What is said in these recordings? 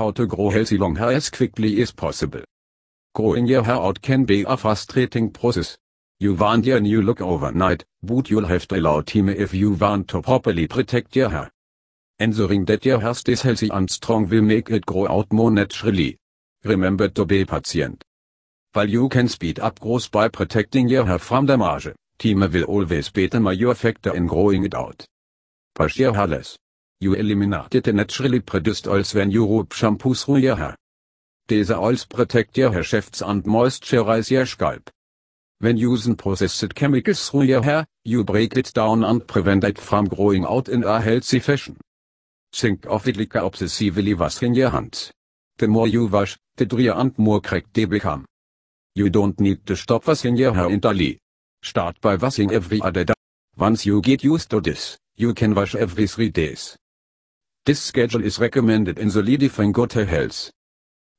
how to grow healthy long hair as quickly as possible. Growing your hair out can be a frustrating process. You want your new look overnight, but you'll have to allow time if you want to properly protect your hair. Ensuring that your hair stays healthy and strong will make it grow out more naturally. Remember to be patient. While you can speed up growth by protecting your hair from damage, time will always be the major factor in growing it out. Push your hair less. You eliminate the naturally produced oils when you rub shampoos through your hair. These oils protect your hair shafts and moisturize your scalp. When using processed chemicals through your hair, you break it down and prevent it from growing out in a healthy fashion. Think of it like obsessively washing your hands. The more you wash, the drier and more cracked they become. You don't need to stop washing your hair entirely. Start by washing every other day. Once you get used to this, you can wash every three days. This schedule is recommended in solidifying good hair health.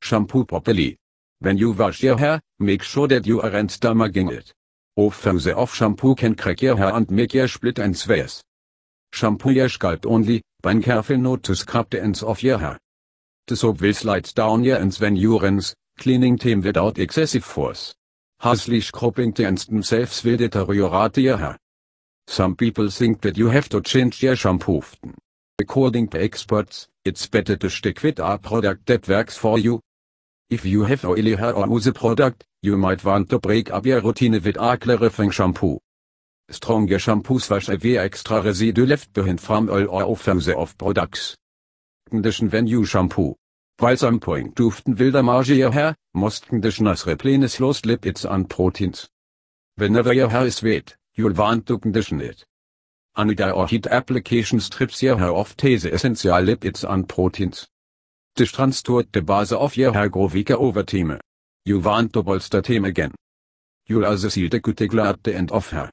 Shampoo properly. When you wash your hair, make sure that you aren't damaging it. the off shampoo can crack your hair and make your split ends worse. Shampoo your scalp only, but careful not to scrub the ends of your hair. The soap will slide down your ends when you rinse, cleaning them without excessive force. Harshly scrubbing the ends themselves will deteriorate your hair. Some people think that you have to change your shampoo often. According to experts, it's better to stick with a product that works for you. If you have oily hair or use a product, you might want to break up your routine with a clarifying shampoo. Stronger shampoos wash away extra residue left behind from oil or further of products. Condition when you shampoo. While some point duften will damage your hair, most conditioners replenish lost lipids and proteins. Whenever your hair is wet, you'll want to condition it heat application strips your hair off the essential lipids and proteins. This transtort the base of your hair grow weaker over time. You want to bolster them again. You'll also see the cuticle at the end of hair.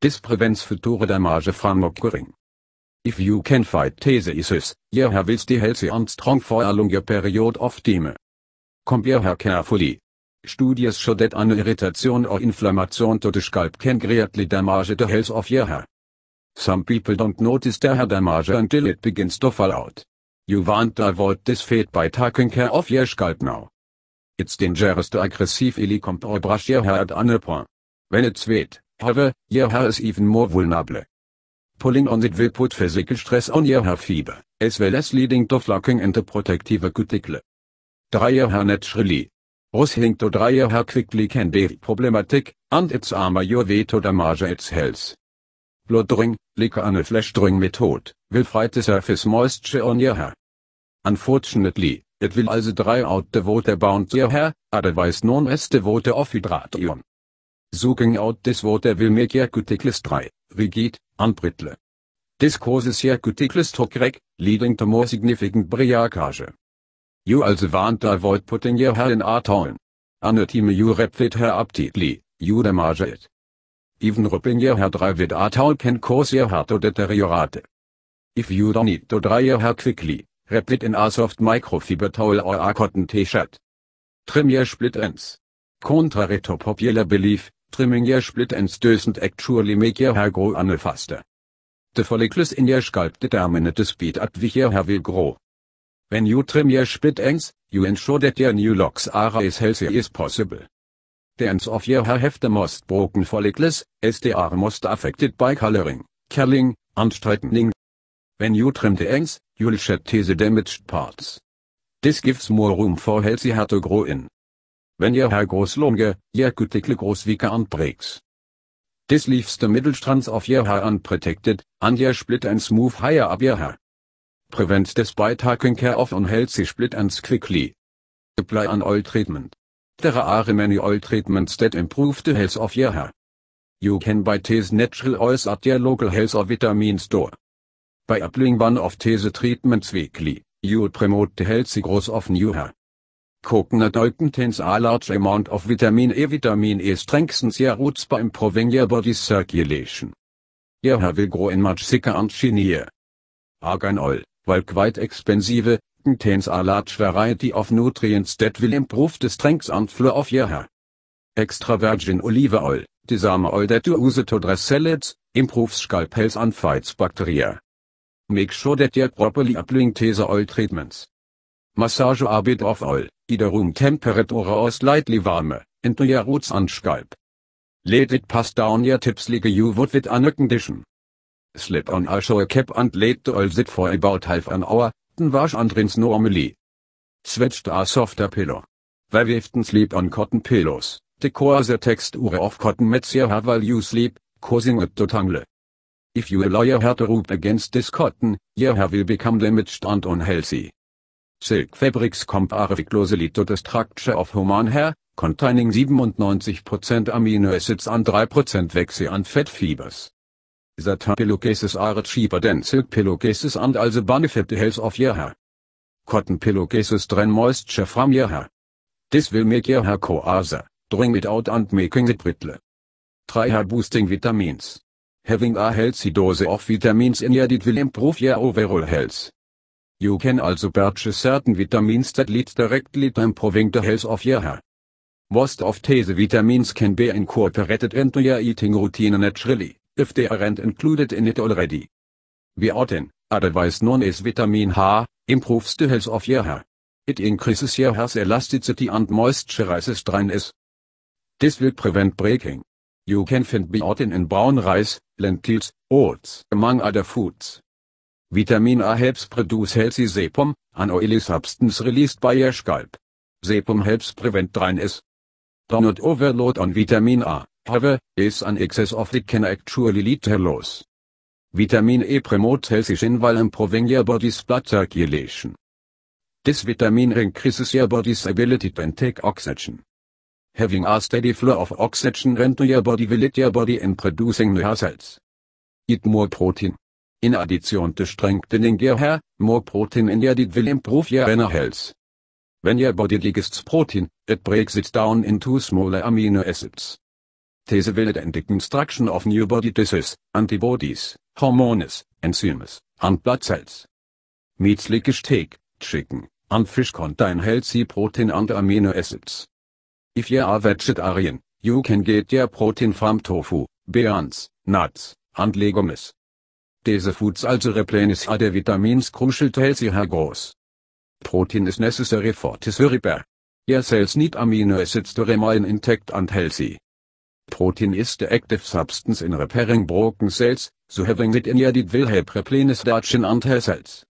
This prevents future damage from occurring. If you can fight these issues, your hair will stay healthy and strong for a longer period of time. Compare hair carefully. Studies show that an irritation or inflammation to the scalp can greatly damage the health of your hair. Some people don't notice their hair damage until it begins to fall out. You want to avoid this fate by taking care of your scalp now. It's dangerous to aggressively comb or brush your hair at any point. When it's wet, however, your hair is even more vulnerable. Pulling on it will put physical stress on your hair fiber, as well as leading to flaking and the protective cuticle. Dry your hair naturally. Rushing to dry your hair quickly can be problematic, and it's armor your way to damage its health. blowdring, liquor and a flash drawing method, will fight the surface moisture on your hair. Unfortunately, it will also dry out the water bound your hair, otherwise known as the water of hydration. Soaking out this water will make your cuticles dry, rigid, and brittle. This causes your cuticles to crack, leading to more significant breakage. You also want to avoid putting your hair in a tone. Anatomy you wrap it hair up tightly, you damage it. Even ripping your hair dry with a oil can cause your hair to deteriorate. If you don't need to dry your hair quickly, wrap it in a soft microfiber towel or a cotton t-shirt. Trim your split ends. Contrary to popular belief, trimming your split ends doesn't actually make your hair grow any faster. The follicles in your scalp determine the speed at which your hair will grow. When you trim your split ends, you ensure that your new locks are as healthy as possible the ends of your hair have the most broken follicles, as they are most affected by coloring, curling, and tightening. When you trim the ends, you'll shed these damaged parts. This gives more room for healthy hair to grow in. When your hair grows longer, your cuticle grows weaker and breaks. This leaves the middle strands of your hair unprotected, and your split ends move higher up your hair. Prevent this by taking care of unhealthy split ends quickly. Apply an oil treatment. There are many oil treatments that improve the health of your hair. You can buy these natural oils at your local health or vitamin store. By applying one of these treatments weekly, you promote the healthy growth of new hair. Coconut oil contains a large amount of vitamin E. Vitamin E strengthens your roots by improving your body's circulation. Your hair will grow in much thicker and shinier. Argan oil, while quite expensive, Contains a large variety of nutrients that will improve the strength and flow of your hair. Extra virgin olive oil, the same oil that you use to dress salads, improves scalp health and fights bacteria. Make sure that you're properly applying these oil treatments. Massage a bit of oil, either room temperature or slightly warmer, into your roots and scalp. Let it pass down your tips like you would with an condition. Slip on a shower cap and let the oil sit for about half an hour, var andrens normally. Svetstar softer pillow. Veviftens sleep on cotton pillows, the the texture of cotton mets your how while you sleep, causing it to tangle. If you allow your hair to rub against this cotton, your hair will become damaged and unhealthy. Silk fabrics compare closely to the structure of human hair, containing 97% amino acids and 3% waxy and fat fibers that pillowcases are cheaper than silk pillowcases and also benefit the health of your hair. Cotton pillowcases drain moisture from your hair. This will make your hair coarser, drawing it out and making it brittle. Try hair boosting vitamins. Having a healthy dose of vitamins in your diet will improve your overall health. You can also purchase certain vitamins that lead directly to improving the health of your hair. Most of these vitamins can be incorporated into your eating routine naturally if they aren't included in it already. We Biotin, otherwise known as vitamin H, improves the health of your hair. It increases your hair's elasticity and moisturizes dryness. This will prevent breaking. You can find biotin in brown rice, lentils, oats, among other foods. Vitamin A helps produce healthy sebum, an oily substance released by your scalp. Sebum helps prevent dryness. Do not overload on vitamin A, however, is an excess of it can actually lead to loss. Vitamin E promotes healthy skin while improving your body's blood circulation. This vitamin increases your body's ability to intake oxygen. Having a steady flow of oxygen into your body will help your body in producing new hair cells. Eat more protein. In addition to strengthening your hair, more protein in your diet will improve your inner health. When your body digests protein, it breaks it down into smaller amino acids. There's will valid instruction of new body tissues, antibodies, hormones, enzymes, and blood cells. Meats like steak, chicken, and fish contain healthy protein and amino acids. If you are vegetarian, you can get your protein from tofu, beans, nuts, and legumes. These foods also replenish other vitamins crucial to healthy hair growth. Protein is necessary for tissue repair. Your cells need amino acids to remain intact and healthy. Protein is the active substance in repairing broken cells, so having it in your diet will help replenish damaged anti cells.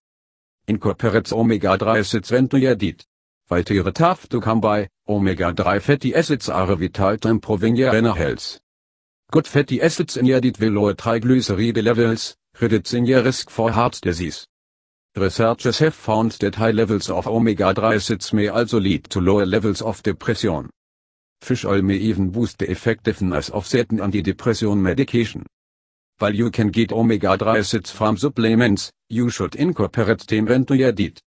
Incorporates omega-3 acids when ingested. While it tough to come by, omega-3 fatty acids are vital to improving your inner health. Good fatty acids in your diet will lower triglyceride levels, reducing your risk for heart disease. Researchers have found that high levels of omega-3 acids may also lead to lower levels of depression. Fish oil may even boost the effectiveness of certain antidepressant medication. While you can get omega-3 acids from supplements, you should incorporate them into your diet.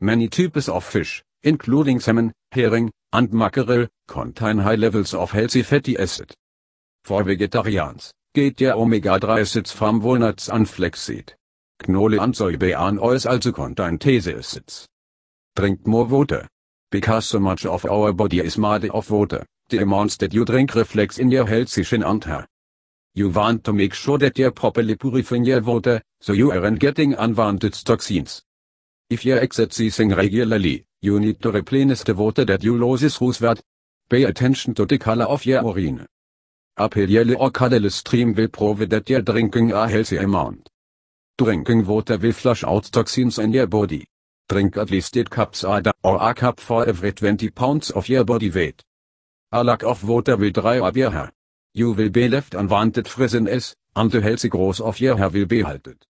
Many types of fish, including salmon, herring, and mackerel, contain high levels of healthy fatty acid. For vegetarians, get your omega-3 acids from walnuts and flaxseed. Canola and soybean oils also contain these acids. Drink more water because so much of our body is made of water, the amounts that you drink reflects in your health her. You want to make sure that you're properly purifying your water, so you aren't getting unwanted toxins. If you're exercising regularly, you need to replenish the water that you lose loses that. Pay attention to the color of your urine. Uphill yellow or colorless stream will prove that you're drinking a healthy amount. Drinking water will flush out toxins in your body. Drink at least 8 cups a day or a cup for every 20 pounds of your body weight. A lack of water will dry up your hair. You will be left unwanted frizziness, and the healthy growth of your hair will be halted.